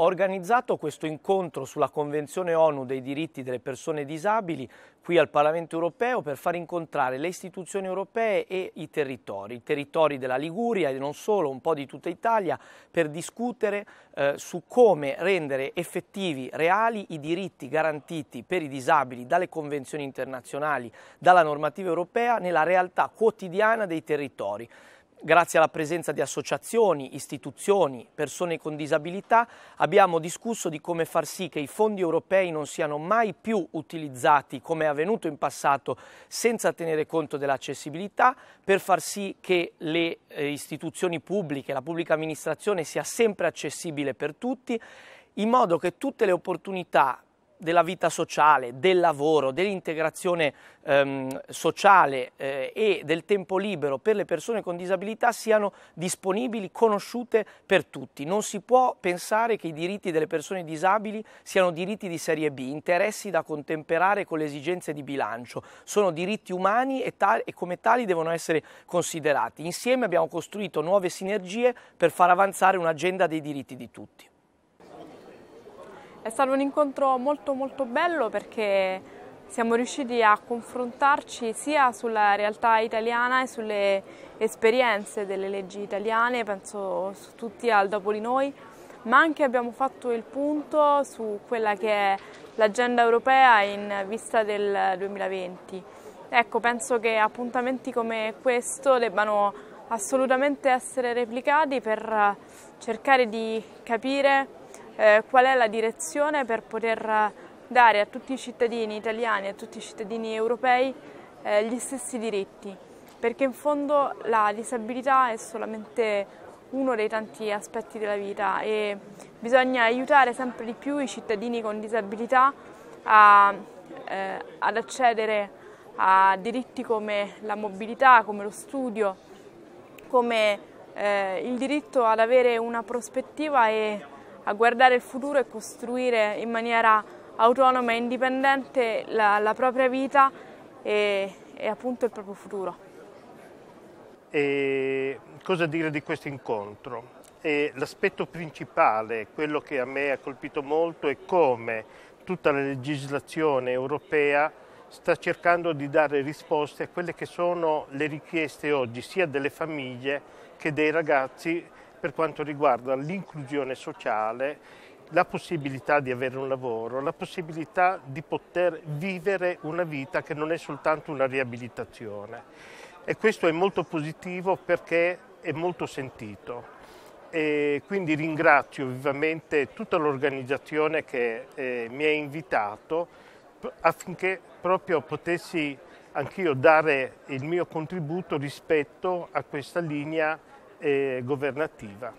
ho organizzato questo incontro sulla Convenzione ONU dei diritti delle persone disabili qui al Parlamento europeo per far incontrare le istituzioni europee e i territori, i territori della Liguria e non solo, un po' di tutta Italia, per discutere eh, su come rendere effettivi, reali i diritti garantiti per i disabili dalle convenzioni internazionali, dalla normativa europea nella realtà quotidiana dei territori grazie alla presenza di associazioni, istituzioni, persone con disabilità, abbiamo discusso di come far sì che i fondi europei non siano mai più utilizzati, come è avvenuto in passato, senza tenere conto dell'accessibilità, per far sì che le eh, istituzioni pubbliche, la pubblica amministrazione sia sempre accessibile per tutti, in modo che tutte le opportunità della vita sociale, del lavoro, dell'integrazione ehm, sociale eh, e del tempo libero per le persone con disabilità siano disponibili, conosciute per tutti. Non si può pensare che i diritti delle persone disabili siano diritti di serie B, interessi da contemperare con le esigenze di bilancio. Sono diritti umani e, e come tali devono essere considerati. Insieme abbiamo costruito nuove sinergie per far avanzare un'agenda dei diritti di tutti. È stato un incontro molto molto bello perché siamo riusciti a confrontarci sia sulla realtà italiana e sulle esperienze delle leggi italiane, penso su tutti al dopo di noi, ma anche abbiamo fatto il punto su quella che è l'agenda europea in vista del 2020. Ecco, penso che appuntamenti come questo debbano assolutamente essere replicati per cercare di capire eh, qual è la direzione per poter eh, dare a tutti i cittadini italiani e a tutti i cittadini europei eh, gli stessi diritti, perché in fondo la disabilità è solamente uno dei tanti aspetti della vita e bisogna aiutare sempre di più i cittadini con disabilità a, eh, ad accedere a diritti come la mobilità, come lo studio, come eh, il diritto ad avere una prospettiva e a guardare il futuro e costruire in maniera autonoma e indipendente la, la propria vita e, e, appunto il proprio futuro. E cosa dire di questo incontro? l'aspetto principale, quello che a me ha colpito molto, è come tutta la legislazione europea sta cercando di dare risposte a quelle che sono le richieste oggi sia delle famiglie che dei ragazzi per quanto riguarda l'inclusione sociale, la possibilità di avere un lavoro, la possibilità di poter vivere una vita che non è soltanto una riabilitazione. E questo è molto positivo perché è molto sentito. E quindi ringrazio vivamente tutta l'organizzazione che eh, mi ha invitato affinché proprio potessi anch'io dare il mio contributo rispetto a questa linea governativa.